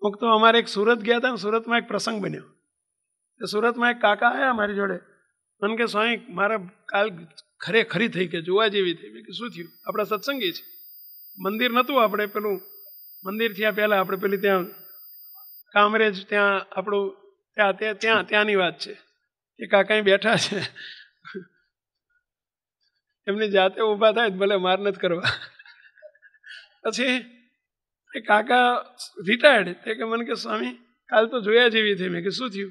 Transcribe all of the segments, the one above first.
હું તો અમારે એક સુરત ગયા હતા ને સુરતમાં એક પ્રસંગ બન્યો તો સુરતમાં એક કાકા આવ્યા મારી જોડે મને કે સ્વામી મારે કાલ ખરેખરી થઈ કે જોવા જેવી થઈ મેં કે શું થયું આપણા સત્સંગી છે મંદિર નહોતું આપણે પેલું મંદિર થયા પહેલાં આપણે પેલી ત્યાં કામરેજ ત્યાં આપણું ત્યાં ત્યાં ત્યાં ત્યાંની વાત છે એ કાકાએ બેઠા છે એમની જાતે ઊભા થાય ભલે માર નથી કરવા પછી એ કાકા રિટાયર્ડ તે કે મને કે સ્વામી કાલ તો જોયા જેવી થઈ મેં કે શું થયું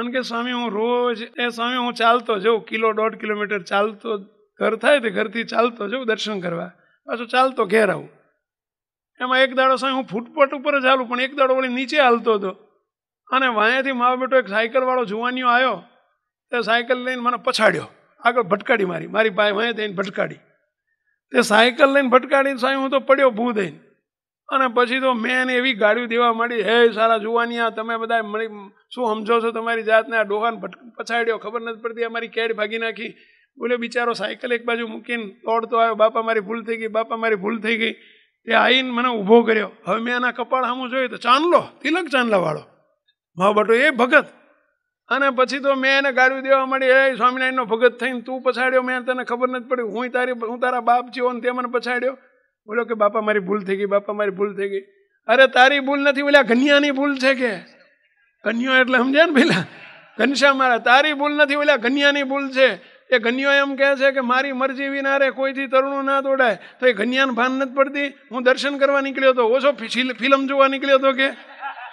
મને કે સ્વામી હું રોજ એ સ્વામી હું ચાલતો જઉં કિલો દોઢ કિલોમીટર ચાલતો ઘર થાય તે ઘરથી ચાલતો જઉં દર્શન કરવા પાછો ચાલતો ઘેર આવું એમાં એક દાડો સાહેબ હું ફૂટપાથ ઉપર જ હાલું પણ એક દાડો વળી નીચે હાલતો હતો અને વાયાથી મારો બેટો એક સાયકલવાળો જુવાનીઓ આવ્યો તે સાયકલ લઈને મને પછાડ્યો આગળ ભટકાડી મારી મારી ભાઈ વાંહે થઈને ભટકાડી તે સાયકલ લઈને ભટકાડીને સાહેબ હું તો પડ્યો ભૂ દઈને અને પછી તો મેં એને એવી ગાળ્યું દેવા માંડી હે સારા જુવાનિયા તમે બધા મળી શું સમજો છો તમારી જાતને આ ડોહાને પછાડ્યો ખબર નથી પડતી અમારી કેડ ભાગી નાખી બોલે બિચારો સાયકલ એક બાજુ મૂકીને તોડતો આવ્યો બાપા મારી ભૂલ થઈ ગઈ બાપા મારી ભૂલ થઈ ગઈ તે આવીને મને ઊભો કર્યો હવે મેં એના કપાળ સામું જોયું તો ચાંદલો તિલક ચાંદલાવાળો મા બટો એ ભગત અને પછી તો મેં એને ગાળ્યું દેવા માંડી એ સ્વામિનારાયણનો ભગત થઈને તું પછાડ્યો મેં તને ખબર નથી પડી હું તારી હું તારા બાપ છો ને તે મને પછાડ્યો બોલો કે બાપા મારી ભૂલ થઈ ગઈ બાપા મારી ભૂલ થઈ ગઈ અરે તારી ભૂલ નથી બોલ્યા ઘનિયાની ભૂલ છે કે ઘનિયો એટલે સમજ્યા ને પેલા ઘનશ્યા મારા તારી ભૂલ નથી બોલ્યા ઘનિયાની ભૂલ છે એ ઘનિયો એમ કહે છે કે મારી મરજી વિના રે કોઈથી તરુણો ના તોડાય તો એ ઘનિયાને ભાન નથી પડતી હું દર્શન કરવા નીકળ્યો હતો ઓછો ફિલ્મ જોવા નીકળ્યો હતો કે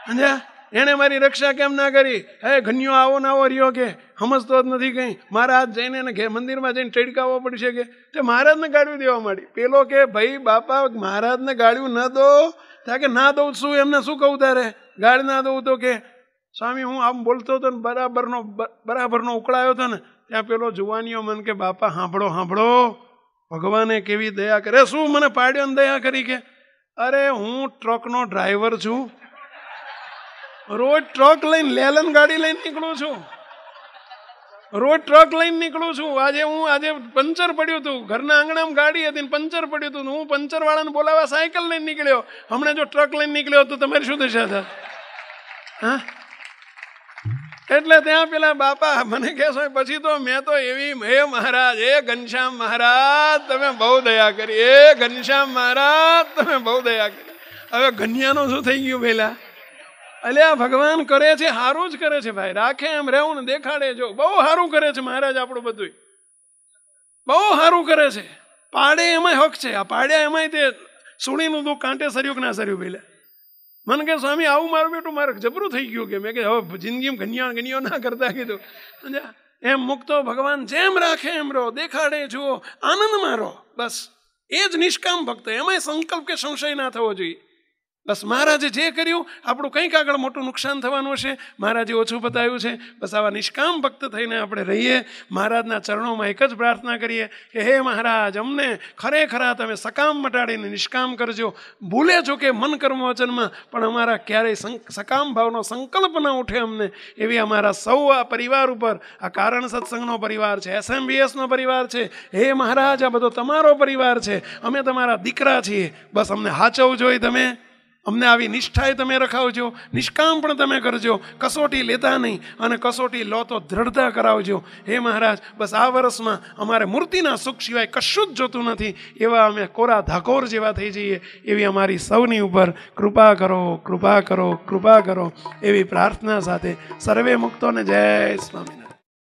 સમજ્યા એણે મારી રક્ષા કેમ ના કરી હે ઘન્યો આવો ના આવો રહ્યો કે સમજતો જ નથી કંઈ મારા હાથ જઈને એને ઘે મંદિરમાં જઈને ટેડકાવવો પડશે કે તે મહારાજને ગાળ્યું દેવા માંડી પેલો કે ભાઈ બાપા મહારાજને ગાળ્યું ન દો ત્યાં કે ના દઉં શું એમને શું કહું તારે ગાળ ના દઉં તો કે સ્વામી હું આમ બોલતો હતો ને બરાબરનો બરાબરનો ઉકળાયો હતો ને ત્યાં પેલો જુવાનીઓ મન કે બાપા હાંભળો હાંભળો ભગવાને કેવી દયા કરે શું મને પાડ્યો ને દયા કરી કે અરે હું ટ્રકનો ડ્રાઈવર છું રોજ ટ્રક લઈને લેલન ગાડી લઈને નીકળું છું રોજ ટ્રક લઈને નીકળું છું આજે હું આજે પંચર પડ્યું હતું ઘરના આંગણામાં ગાડી હતી પંચર પડ્યું હતું હું પંચરવાળાને બોલાવવા સાયકલ લઈને નીકળ્યો હમણાં જો ટ્રક લઈને નીકળ્યો તો તમારે શું દશા હા એટલે ત્યાં પેલા બાપા મને કહેશો પછી તો મેં તો એવી હે મહારાજ એ ઘનશ્યામ મહારાજ તમે બહુ દયા કરી એ ઘનશ્યામ મહારાજ તમે બહુ દયા કરી હવે ઘનિયાનો શું થઈ ગયું પહેલાં અલ્યા ભગવાન કરે છે સારું જ કરે છે ભાઈ રાખે એમ રહેવું ને દેખાડે જો બહુ સારું કરે છે મહારાજ આપણું બધું બહુ સારું કરે છે પાડે એમાંય હક છે આ પાડ્યા એમાંય તે સુણીનું દુઃખ કાંટે સર્યું કે ના સર્યું પેલે મન કે સ્વામી આવું મારું બેટું મારે જબરું થઈ ગયું કે મેં કે હવે જિંદગીમાં ઘનિયા ઘનિયો ના કરતા કીધું એમ મુક્તો ભગવાન જેમ રાખે એમ રહો દેખાડે જુઓ આનંદમાં રહો બસ એ જ નિષ્કામ ભક્ત એમાંય સંકલ્પ કે સંશય ના થવો જોઈએ બસ મહારાજે જે કર્યું આપણું કંઈક આગળ મોટું નુકસાન થવાનું હશે મહારાજે ઓછું બતાવ્યું છે બસ આવા નિષ્કામ ભક્ત થઈને આપણે રહીએ મહારાજના ચરણોમાં એક જ પ્રાર્થના કરીએ કે હે મહારાજ અમને ખરેખરા તમે સકામ મટાડીને નિષ્કામ કરજો ભૂલે છો કે મન કર્મવચનમાં પણ અમારા ક્યારેય સકામ ભાવનો સંકલ્પ ન ઉઠે અમને એવી અમારા સૌ આ પરિવાર ઉપર આ કારણ સત્સંગનો પરિવાર છે એસએમબીએસનો પરિવાર છે હે મહારાજ આ બધો તમારો પરિવાર છે અમે તમારા દીકરા છીએ બસ અમને હાચવજો તમે અમને આવી નિષ્ઠાએ તમે રખાવજો નિષ્કામ પણ તમે કરજો કસોટી લેતા નહીં અને કસોટી લો તો દ્રઢતા કરાવજો હે મહારાજ બસ આ વર્ષમાં અમારે મૂર્તિના સુખ સિવાય કશું જ જોતું નથી એવા અમે કોરા ધાકોર જેવા થઈ જઈએ એવી અમારી સૌની ઉપર કૃપા કરો કૃપા કરો કૃપા કરો એવી પ્રાર્થના સાથે સર્વે મુક્તોને જય સ્વામી